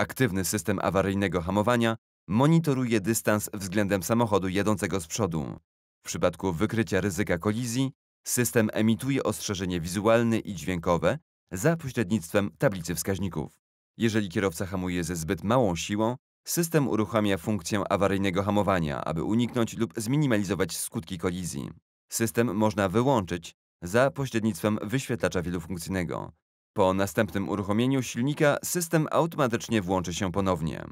Aktywny system awaryjnego hamowania monitoruje dystans względem samochodu jadącego z przodu. W przypadku wykrycia ryzyka kolizji system emituje ostrzeżenie wizualne i dźwiękowe za pośrednictwem tablicy wskaźników. Jeżeli kierowca hamuje ze zbyt małą siłą, system uruchamia funkcję awaryjnego hamowania, aby uniknąć lub zminimalizować skutki kolizji. System można wyłączyć za pośrednictwem wyświetlacza wielofunkcyjnego. Po następnym uruchomieniu silnika system automatycznie włączy się ponownie.